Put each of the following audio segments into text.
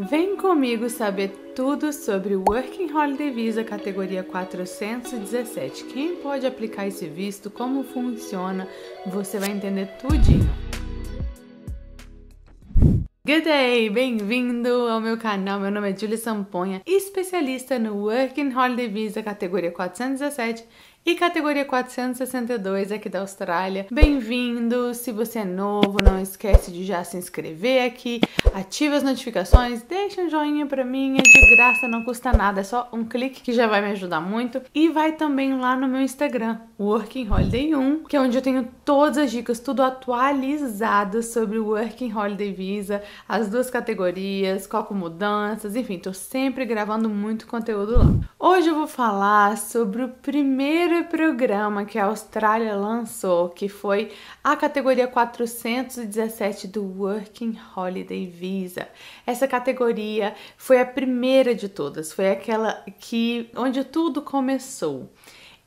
Vem comigo saber tudo sobre o Working Holiday Visa categoria 417. Quem pode aplicar esse visto, como funciona, você vai entender tudinho. Good day! Bem-vindo ao meu canal. Meu nome é Julie Samponha, especialista no Working Holiday Visa categoria 417 e categoria 462 aqui da Austrália. Bem-vindo! Se você é novo, não esquece de já se inscrever aqui, ativa as notificações, deixa um joinha pra mim, é de graça, não custa nada, é só um clique que já vai me ajudar muito. E vai também lá no meu Instagram, Working Holiday 1, que é onde eu tenho todas as dicas, tudo atualizado sobre o Working Holiday Visa, as duas categorias, qual com mudanças, enfim, tô sempre gravando muito conteúdo lá. Hoje eu vou falar sobre o primeiro super programa que a Austrália lançou, que foi a categoria 417 do Working Holiday Visa. Essa categoria foi a primeira de todas, foi aquela que onde tudo começou.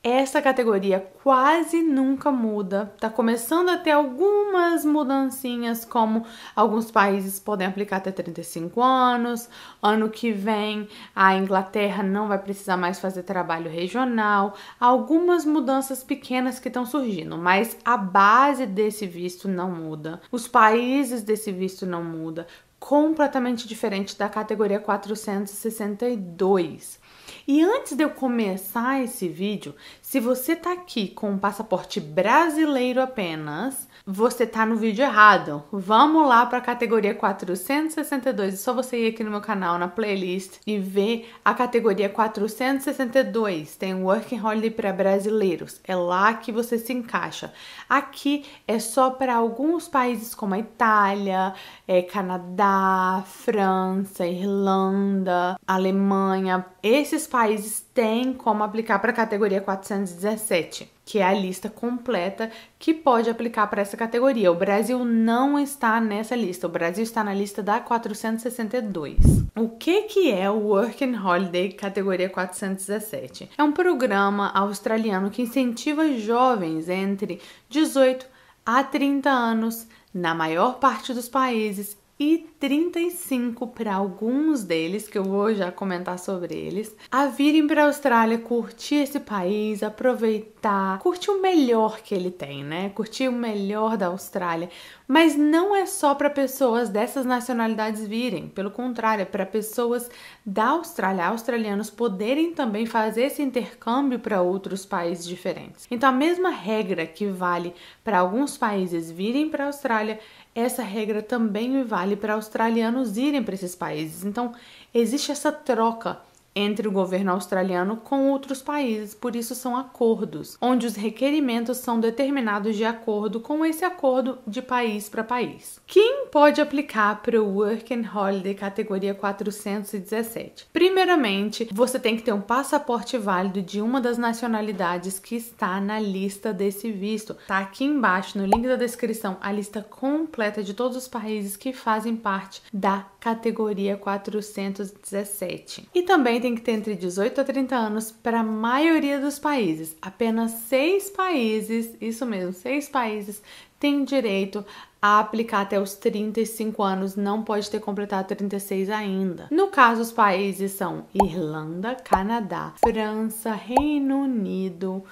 Essa categoria quase nunca muda. Tá começando a ter algumas mudancinhas, como alguns países podem aplicar até 35 anos. Ano que vem a Inglaterra não vai precisar mais fazer trabalho regional. Algumas mudanças pequenas que estão surgindo, mas a base desse visto não muda. Os países desse visto não muda completamente diferente da categoria 462. E antes de eu começar esse vídeo, se você tá aqui com um passaporte brasileiro apenas, você tá no vídeo errado. Vamos lá para a categoria 462. É só você ir aqui no meu canal, na playlist, e ver a categoria 462. Tem Working Holiday para brasileiros. É lá que você se encaixa. Aqui é só para alguns países como a Itália, é, Canadá, França, Irlanda, Alemanha. Esses países têm como aplicar para a categoria 417 que é a lista completa que pode aplicar para essa categoria. O Brasil não está nessa lista, o Brasil está na lista da 462. O que, que é o Working Holiday categoria 417? É um programa australiano que incentiva jovens entre 18 a 30 anos na maior parte dos países e 35 para alguns deles, que eu vou já comentar sobre eles, a virem para a Austrália curtir esse país, aproveitar, curtir o melhor que ele tem, né? Curtir o melhor da Austrália. Mas não é só para pessoas dessas nacionalidades virem, pelo contrário, é para pessoas da Austrália, australianos poderem também fazer esse intercâmbio para outros países diferentes. Então a mesma regra que vale para alguns países virem para a Austrália essa regra também vale para australianos irem para esses países. Então, existe essa troca entre o governo australiano com outros países, por isso são acordos, onde os requerimentos são determinados de acordo com esse acordo de país para país. Quem pode aplicar para o Work and Holiday categoria 417? Primeiramente, você tem que ter um passaporte válido de uma das nacionalidades que está na lista desse visto. Tá aqui embaixo no link da descrição a lista completa de todos os países que fazem parte da categoria 417. E também tem que ter entre 18 a 30 anos para a maioria dos países. Apenas seis países, isso mesmo, seis países têm direito a aplicar até os 35 anos, não pode ter completado 36 ainda. No caso, os países são Irlanda, Canadá, França, Reino Unido,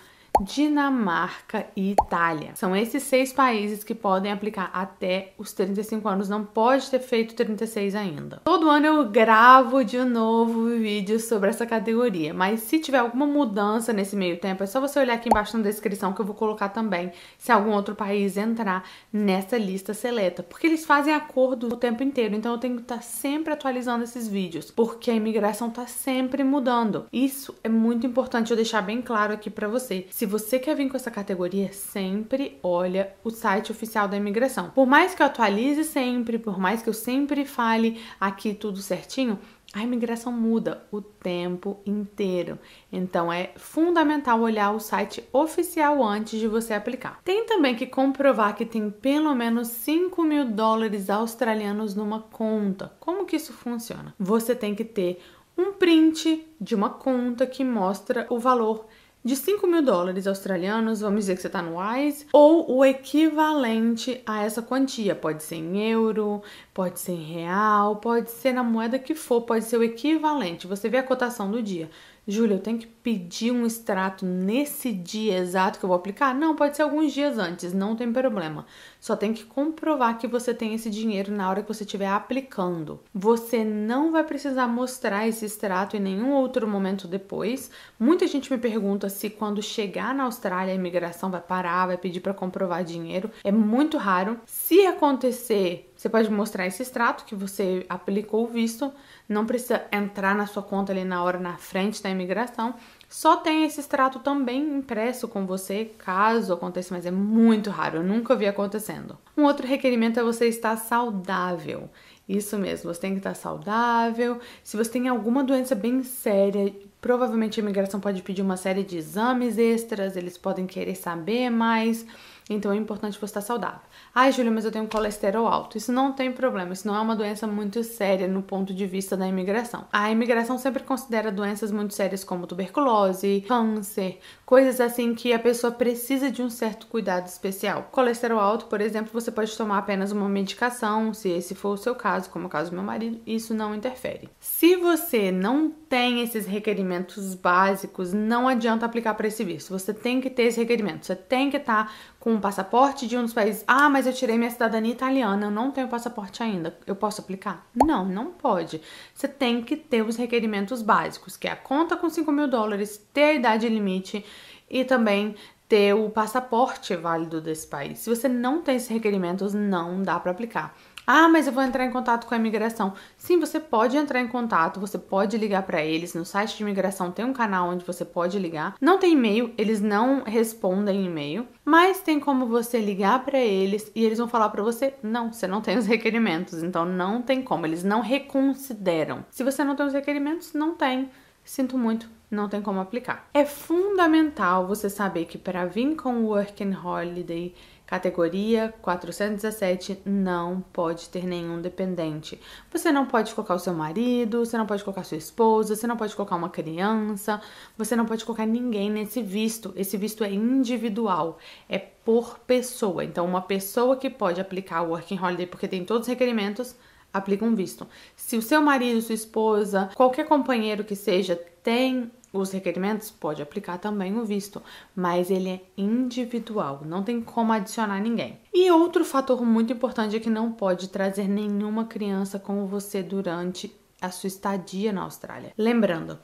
Dinamarca e Itália. São esses seis países que podem aplicar até os 35 anos, não pode ter feito 36 ainda. Todo ano eu gravo de novo vídeos sobre essa categoria, mas se tiver alguma mudança nesse meio tempo, é só você olhar aqui embaixo na descrição que eu vou colocar também se algum outro país entrar nessa lista seleta, porque eles fazem acordo o tempo inteiro, então eu tenho que estar tá sempre atualizando esses vídeos, porque a imigração está sempre mudando. Isso é muito importante eu deixar bem claro aqui para você. Se você quer vir com essa categoria, sempre olha o site oficial da imigração. Por mais que eu atualize sempre, por mais que eu sempre fale aqui tudo certinho, a imigração muda o tempo inteiro, então é fundamental olhar o site oficial antes de você aplicar. Tem também que comprovar que tem pelo menos 5 mil dólares australianos numa conta. Como que isso funciona? Você tem que ter um print de uma conta que mostra o valor de 5 mil dólares australianos, vamos dizer que você está no WISE, ou o equivalente a essa quantia. Pode ser em euro, pode ser em real, pode ser na moeda que for, pode ser o equivalente. Você vê a cotação do dia. Júlia, eu tenho que pedir um extrato nesse dia exato que eu vou aplicar? Não, pode ser alguns dias antes, não tem problema. Só tem que comprovar que você tem esse dinheiro na hora que você estiver aplicando. Você não vai precisar mostrar esse extrato em nenhum outro momento depois. Muita gente me pergunta se quando chegar na Austrália a imigração vai parar, vai pedir para comprovar dinheiro. É muito raro. Se acontecer você pode mostrar esse extrato que você aplicou o visto, não precisa entrar na sua conta ali na hora na frente da imigração. Só tem esse extrato também impresso com você, caso aconteça, mas é muito raro, eu nunca vi acontecendo. Um outro requerimento é você estar saudável. Isso mesmo, você tem que estar saudável. Se você tem alguma doença bem séria, provavelmente a imigração pode pedir uma série de exames extras, eles podem querer saber mais. Então é importante você estar saudável. Ai, Júlia, mas eu tenho colesterol alto. Isso não tem problema, isso não é uma doença muito séria no ponto de vista da imigração. A imigração sempre considera doenças muito sérias como tuberculose, câncer, coisas assim que a pessoa precisa de um certo cuidado especial. Colesterol alto, por exemplo, você pode tomar apenas uma medicação, se esse for o seu caso, como é o caso do meu marido, isso não interfere. Se você não tem esses requerimentos básicos, não adianta aplicar para esse visto. Você tem que ter esse requerimento, você tem que estar tá com um passaporte de um dos países. Ah, mas eu tirei minha cidadania italiana, eu não tenho passaporte ainda. Eu posso aplicar? Não, não pode. Você tem que ter os requerimentos básicos, que é a conta com 5 mil dólares, ter a idade limite e também ter o passaporte válido desse país. Se você não tem esses requerimentos, não dá para aplicar. Ah, mas eu vou entrar em contato com a imigração. Sim, você pode entrar em contato, você pode ligar para eles. No site de imigração tem um canal onde você pode ligar. Não tem e-mail, eles não respondem e-mail, mas tem como você ligar para eles e eles vão falar para você: não, você não tem os requerimentos, então não tem como. Eles não reconsideram. Se você não tem os requerimentos, não tem. Sinto muito, não tem como aplicar. É fundamental você saber que para vir com o Working Holiday categoria 417 não pode ter nenhum dependente. Você não pode colocar o seu marido, você não pode colocar sua esposa, você não pode colocar uma criança, você não pode colocar ninguém nesse visto. Esse visto é individual, é por pessoa. Então uma pessoa que pode aplicar o Working Holiday porque tem todos os requerimentos aplica um visto. Se o seu marido, sua esposa, qualquer companheiro que seja tem os requerimentos, pode aplicar também o visto, mas ele é individual, não tem como adicionar ninguém. E outro fator muito importante é que não pode trazer nenhuma criança com você durante a sua estadia na Austrália. Lembrando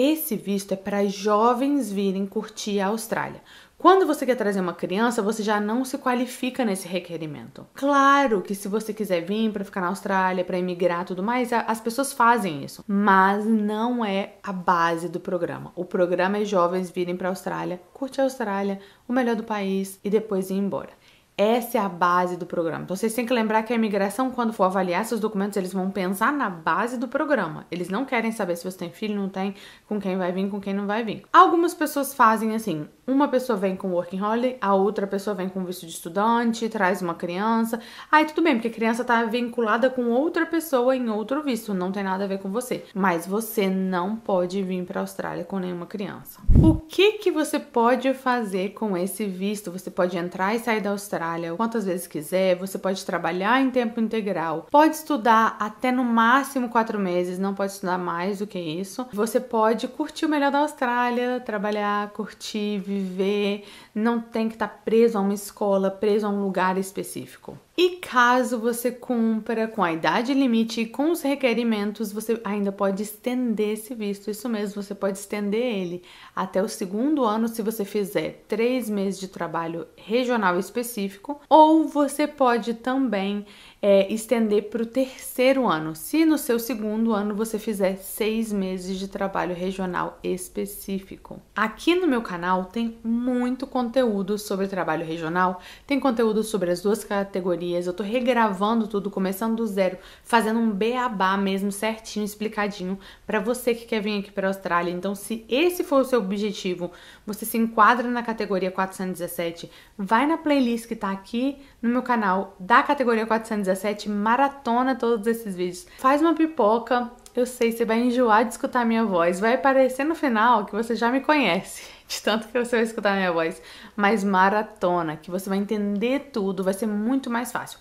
esse visto é para jovens virem curtir a Austrália. Quando você quer trazer uma criança, você já não se qualifica nesse requerimento. Claro que se você quiser vir para ficar na Austrália, para emigrar, tudo mais, as pessoas fazem isso, mas não é a base do programa. O programa é jovens virem para a Austrália, curtir a Austrália, o melhor do país e depois ir embora. Essa é a base do programa. Então vocês têm que lembrar que a imigração, quando for avaliar seus documentos, eles vão pensar na base do programa. Eles não querem saber se você tem filho, não tem, com quem vai vir, com quem não vai vir. Algumas pessoas fazem assim: uma pessoa vem com working holiday, a outra pessoa vem com visto de estudante, traz uma criança. Aí tudo bem, porque a criança está vinculada com outra pessoa em outro visto, não tem nada a ver com você. Mas você não pode vir para a Austrália com nenhuma criança. O que que você pode fazer com esse visto? Você pode entrar e sair da Austrália Austrália quantas vezes quiser, você pode trabalhar em tempo integral, pode estudar até no máximo quatro meses, não pode estudar mais do que isso. Você pode curtir o melhor da Austrália, trabalhar, curtir, viver, não tem que estar tá preso a uma escola, preso a um lugar específico. E caso você cumpra com a idade limite e com os requerimentos, você ainda pode estender esse visto. Isso mesmo, você pode estender ele até o segundo ano se você fizer três meses de trabalho regional específico, ou você pode também é, estender para o terceiro ano, se no seu segundo ano você fizer seis meses de trabalho regional específico. Aqui no meu canal tem muito conteúdo sobre trabalho regional, tem conteúdo sobre as duas categorias, eu estou regravando tudo, começando do zero, fazendo um beabá mesmo certinho, explicadinho para você que quer vir aqui para a Austrália. Então, se esse for o seu objetivo, você se enquadra na categoria 417, vai na playlist que está aqui no meu canal da categoria 417 2017, maratona todos esses vídeos. Faz uma pipoca, eu sei, você vai enjoar de escutar minha voz. Vai aparecer no final que você já me conhece, de tanto que você vai escutar minha voz. Mas maratona, que você vai entender tudo, vai ser muito mais fácil.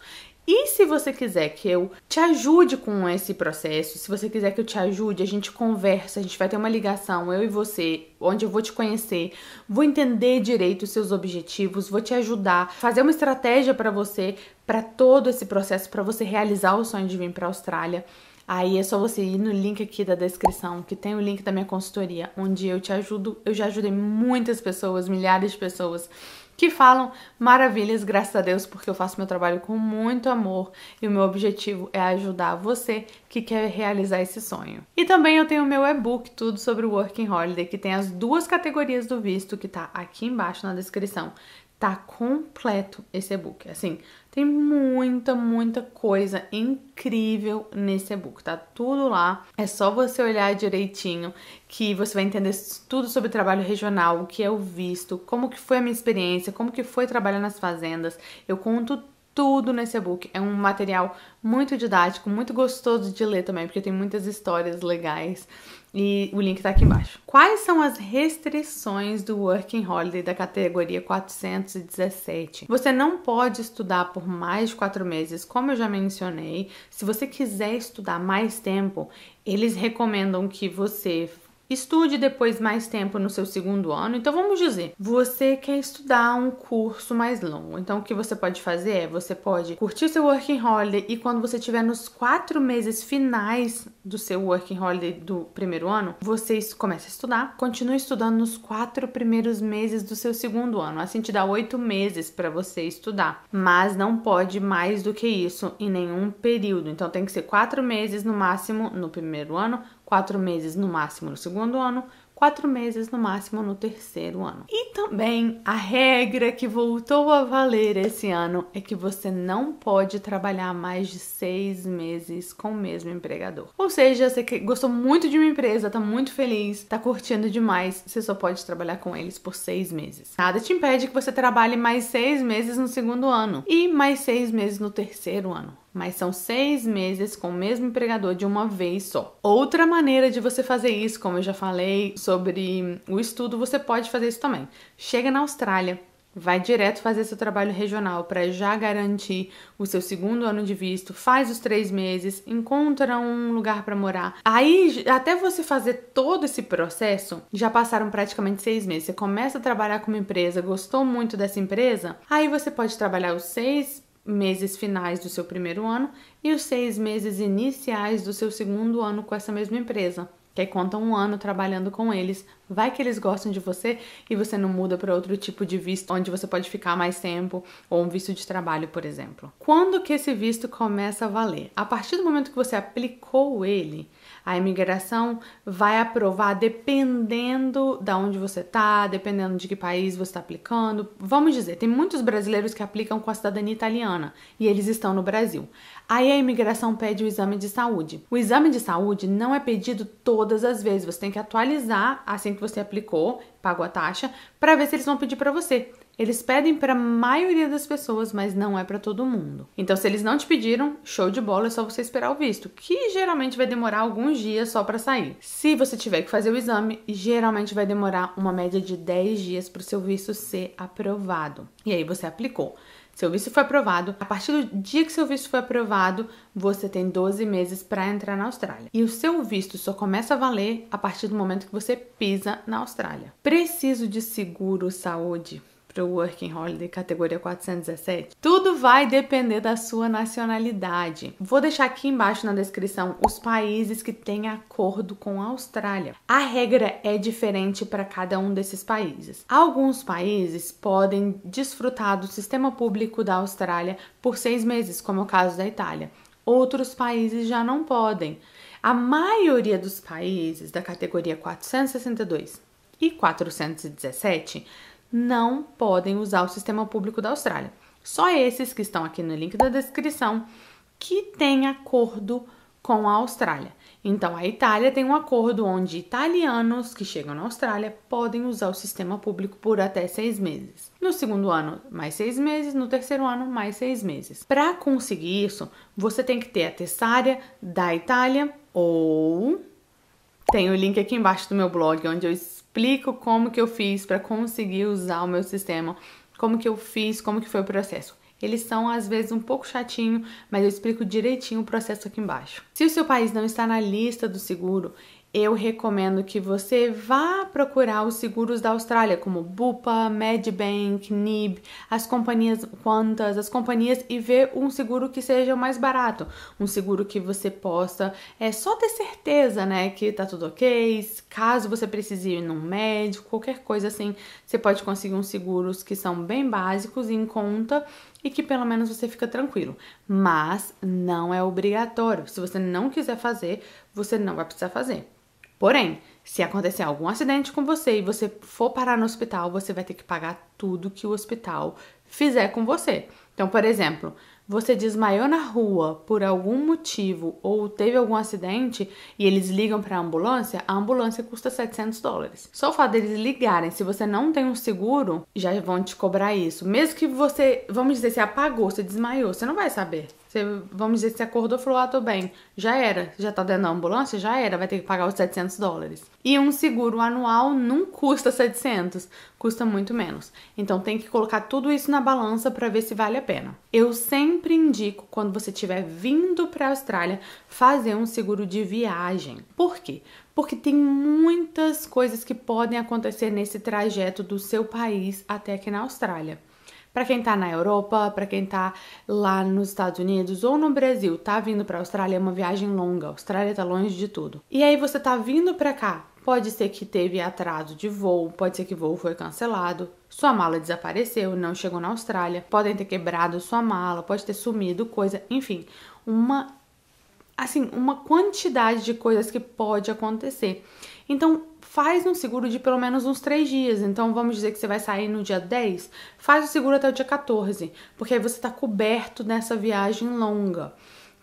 E se você quiser que eu te ajude com esse processo, se você quiser que eu te ajude, a gente conversa, a gente vai ter uma ligação, eu e você, onde eu vou te conhecer, vou entender direito os seus objetivos, vou te ajudar, fazer uma estratégia para você, para todo esse processo, para você realizar o sonho de vir para a Austrália. Aí é só você ir no link aqui da descrição, que tem o link da minha consultoria, onde eu te ajudo. Eu já ajudei muitas pessoas, milhares de pessoas que falam maravilhas, graças a Deus, porque eu faço meu trabalho com muito amor e o meu objetivo é ajudar você que quer realizar esse sonho. E também eu tenho o meu e-book tudo sobre o Working Holiday, que tem as duas categorias do visto que tá aqui embaixo na descrição. Tá completo esse e-book. Assim, tem muita, muita coisa incrível nesse e-book. Tá tudo lá. É só você olhar direitinho que você vai entender tudo sobre trabalho regional, o que é o visto, como que foi a minha experiência, como que foi trabalhar nas fazendas. Eu conto tudo nesse e-book. É um material muito didático, muito gostoso de ler também, porque tem muitas histórias legais. E o link tá aqui embaixo. Quais são as restrições do Working Holiday da categoria 417? Você não pode estudar por mais de quatro meses, como eu já mencionei. Se você quiser estudar mais tempo, eles recomendam que você Estude depois mais tempo no seu segundo ano. Então vamos dizer, você quer estudar um curso mais longo. Então o que você pode fazer é você pode curtir seu working holiday e quando você tiver nos quatro meses finais do seu working holiday do primeiro ano, você começa a estudar, continue estudando nos quatro primeiros meses do seu segundo ano. Assim te dá oito meses para você estudar, mas não pode mais do que isso em nenhum período. Então tem que ser quatro meses no máximo no primeiro ano quatro meses no máximo no segundo ano, quatro meses no máximo no terceiro ano. E também a regra que voltou a valer esse ano é que você não pode trabalhar mais de seis meses com o mesmo empregador. Ou seja, você gostou muito de uma empresa, tá muito feliz, tá curtindo demais, você só pode trabalhar com eles por seis meses. Nada te impede que você trabalhe mais seis meses no segundo ano e mais seis meses no terceiro ano mas são seis meses com o mesmo empregador de uma vez só. Outra maneira de você fazer isso, como eu já falei sobre o estudo, você pode fazer isso também. Chega na Austrália, vai direto fazer seu trabalho regional para já garantir o seu segundo ano de visto, faz os três meses, encontra um lugar para morar. Aí, até você fazer todo esse processo, já passaram praticamente seis meses. Você começa a trabalhar com uma empresa, gostou muito dessa empresa, aí você pode trabalhar os seis meses finais do seu primeiro ano e os seis meses iniciais do seu segundo ano com essa mesma empresa. Que aí conta um ano trabalhando com eles, vai que eles gostam de você e você não muda para outro tipo de visto onde você pode ficar mais tempo, ou um visto de trabalho, por exemplo. Quando que esse visto começa a valer? A partir do momento que você aplicou ele, a imigração vai aprovar dependendo da de onde você tá, dependendo de que país você está aplicando. Vamos dizer, tem muitos brasileiros que aplicam com a cidadania italiana e eles estão no Brasil. Aí a imigração pede o exame de saúde. O exame de saúde não é pedido todas as vezes, você tem que atualizar assim que você aplicou, pagou a taxa, para ver se eles vão pedir para você. Eles pedem para a maioria das pessoas, mas não é para todo mundo. Então, se eles não te pediram, show de bola, é só você esperar o visto, que geralmente vai demorar alguns dias só para sair. Se você tiver que fazer o exame, geralmente vai demorar uma média de 10 dias para o seu visto ser aprovado. E aí você aplicou. Seu visto foi aprovado. A partir do dia que seu visto foi aprovado, você tem 12 meses para entrar na Austrália. E o seu visto só começa a valer a partir do momento que você pisa na Austrália. Preciso de seguro saúde? para o Working Holiday categoria 417? Tudo vai depender da sua nacionalidade. Vou deixar aqui embaixo na descrição os países que têm acordo com a Austrália. A regra é diferente para cada um desses países. Alguns países podem desfrutar do sistema público da Austrália por seis meses, como é o caso da Itália. Outros países já não podem. A maioria dos países da categoria 462 e 417 não podem usar o sistema público da Austrália. Só esses que estão aqui no link da descrição que têm acordo com a Austrália. Então, a Itália tem um acordo onde italianos que chegam na Austrália podem usar o sistema público por até seis meses. No segundo ano, mais seis meses. No terceiro ano, mais seis meses. Para conseguir isso, você tem que ter a tessária da Itália ou. Tem o link aqui embaixo do meu blog, onde eu explico como que eu fiz para conseguir usar o meu sistema, como que eu fiz, como que foi o processo. Eles são às vezes um pouco chatinho, mas eu explico direitinho o processo aqui embaixo. Se o seu país não está na lista do seguro, eu recomendo que você vá procurar os seguros da Austrália, como Bupa, Medibank, NIB, as companhias quantas, as companhias e ver um seguro que seja mais barato, um seguro que você possa é só ter certeza, né, que tá tudo ok, caso você precise ir num médico, qualquer coisa assim, você pode conseguir uns seguros que são bem básicos em conta e que pelo menos você fica tranquilo. Mas não é obrigatório. Se você não quiser fazer, você não vai precisar fazer. Porém, se acontecer algum acidente com você e você for parar no hospital, você vai ter que pagar tudo que o hospital fizer com você. Então, por exemplo, você desmaiou na rua por algum motivo ou teve algum acidente e eles ligam para a ambulância, a ambulância custa 700 dólares. Só o fato deles ligarem, se você não tem um seguro, já vão te cobrar isso. Mesmo que você, vamos dizer, se apagou, se desmaiou, você não vai saber. Você, vamos dizer, você acordou e falou, ah, tô bem. Já era. Já tá dentro da ambulância? Já era. Vai ter que pagar os 700 dólares. E um seguro anual não custa 700. Custa muito menos. Então tem que colocar tudo isso na balança para ver se vale a pena. Eu sempre indico, quando você estiver vindo pra Austrália, fazer um seguro de viagem. Por quê? porque tem muitas coisas que podem acontecer nesse trajeto do seu país até aqui na Austrália. Para quem está na Europa, para quem está lá nos Estados Unidos ou no Brasil, tá vindo para a Austrália é uma viagem longa. Austrália tá longe de tudo. E aí você tá vindo para cá, pode ser que teve atraso de voo, pode ser que o voo foi cancelado, sua mala desapareceu, não chegou na Austrália, podem ter quebrado sua mala, pode ter sumido coisa, enfim, uma assim, uma quantidade de coisas que pode acontecer. Então, faz um seguro de pelo menos uns 3 dias. Então, vamos dizer que você vai sair no dia 10, faz o seguro até o dia 14, porque aí você está coberto nessa viagem longa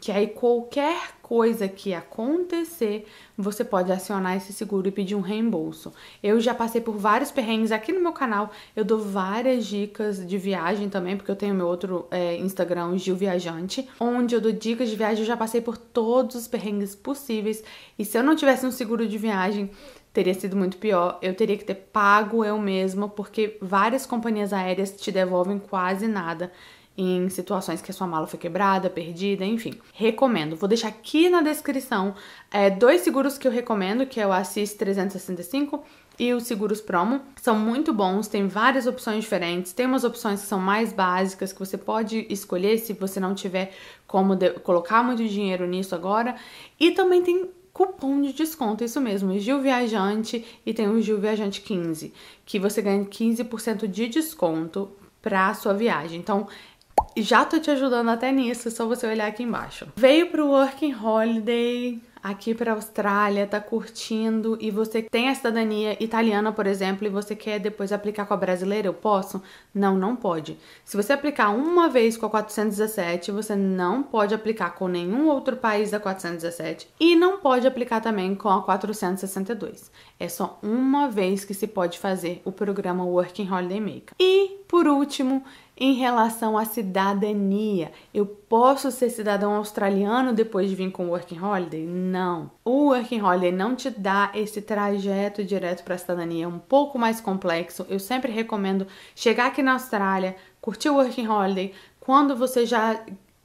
que aí qualquer coisa que acontecer, você pode acionar esse seguro e pedir um reembolso. Eu já passei por vários perrengues aqui no meu canal, eu dou várias dicas de viagem também, porque eu tenho meu outro é, Instagram, Gil Viajante, onde eu dou dicas de viagem, eu já passei por todos os perrengues possíveis, e se eu não tivesse um seguro de viagem, teria sido muito pior. Eu teria que ter pago eu mesma, porque várias companhias aéreas te devolvem quase nada em situações que a sua mala foi quebrada, perdida, enfim. Recomendo. Vou deixar aqui na descrição é, dois seguros que eu recomendo, que é o Assis 365 e os seguros promo. São muito bons, tem várias opções diferentes, tem umas opções que são mais básicas que você pode escolher se você não tiver como colocar muito dinheiro nisso agora. E também tem cupom de desconto, isso mesmo, Gil Viajante e tem o Gil Viajante 15, que você ganha 15% de desconto para sua viagem. Então, e já tô te ajudando até nisso, é só você olhar aqui embaixo. Veio pro Working Holiday aqui para a Austrália, tá curtindo e você tem a cidadania italiana, por exemplo, e você quer depois aplicar com a brasileira, eu posso? Não, não pode. Se você aplicar uma vez com a 417, você não pode aplicar com nenhum outro país da 417 e não pode aplicar também com a 462. É só uma vez que se pode fazer o programa Working Holiday Maker. E, por último, em relação à cidadania. Eu posso ser cidadão australiano depois de vir com o Working Holiday? Não. O Working Holiday não te dá esse trajeto direto para a cidadania, é um pouco mais complexo. Eu sempre recomendo chegar aqui na Austrália, curtir o Working Holiday. Quando você já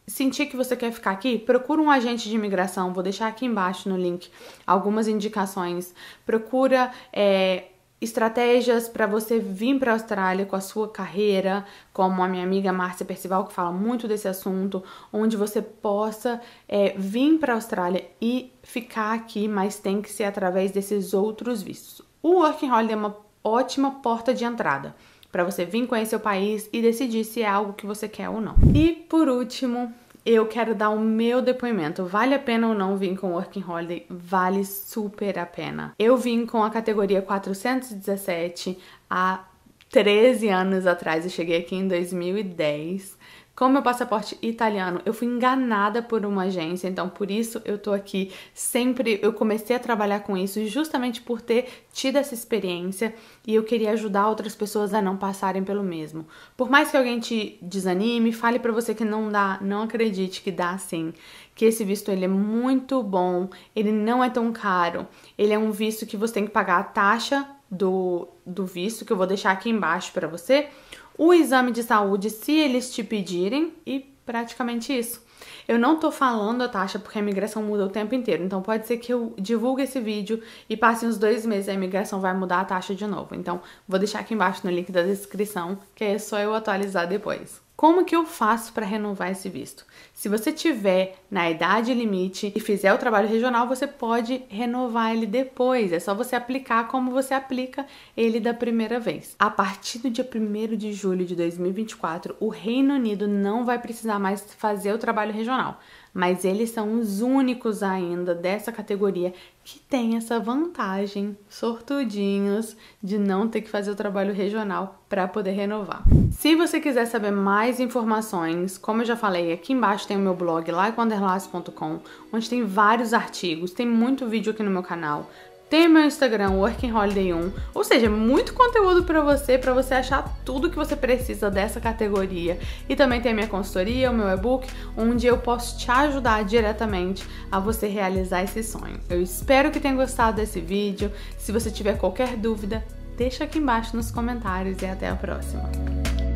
sentir que você quer ficar aqui, procura um agente de imigração. Vou deixar aqui embaixo no link algumas indicações. Procura é, estratégias para você vir para a Austrália com a sua carreira, como a minha amiga Márcia Percival, que fala muito desse assunto, onde você possa é, vir para a Austrália e ficar aqui, mas tem que ser através desses outros vistos. O Working Holiday é uma ótima porta de entrada para você vir conhecer o país e decidir se é algo que você quer ou não. E por último, eu quero dar o meu depoimento. Vale a pena ou não vir com Working Holiday? Vale super a pena. Eu vim com a categoria 417 há 13 anos atrás, eu cheguei aqui em 2010. Com meu passaporte italiano, eu fui enganada por uma agência, então por isso eu tô aqui sempre. Eu comecei a trabalhar com isso justamente por ter tido essa experiência e eu queria ajudar outras pessoas a não passarem pelo mesmo. Por mais que alguém te desanime, fale para você que não dá, não acredite que dá sim que esse visto ele é muito bom, ele não é tão caro, ele é um visto que você tem que pagar a taxa do, do visto, que eu vou deixar aqui embaixo para você, o exame de saúde se eles te pedirem e praticamente isso. Eu não tô falando a taxa porque a imigração muda o tempo inteiro, então pode ser que eu divulgue esse vídeo e passe uns dois meses a imigração vai mudar a taxa de novo. Então vou deixar aqui embaixo no link da descrição, que é só eu atualizar depois. Como que eu faço para renovar esse visto? Se você tiver na idade limite e fizer o trabalho regional, você pode renovar ele depois. É só você aplicar como você aplica ele da primeira vez. A partir do dia 1 de julho de 2024, o Reino Unido não vai precisar mais fazer o trabalho regional mas eles são os únicos ainda dessa categoria que tem essa vantagem, sortudinhos, de não ter que fazer o trabalho regional para poder renovar. Se você quiser saber mais informações, como eu já falei, aqui embaixo tem o meu blog, likewanderlace.com, onde tem vários artigos, tem muito vídeo aqui no meu canal. Tem meu Instagram, Working Holiday 1, ou seja, muito conteúdo para você, para você achar tudo que você precisa dessa categoria. E também tem minha consultoria, o meu e-book, onde eu posso te ajudar diretamente a você realizar esse sonho. Eu espero que tenha gostado desse vídeo. Se você tiver qualquer dúvida, deixa aqui embaixo nos comentários e até a próxima.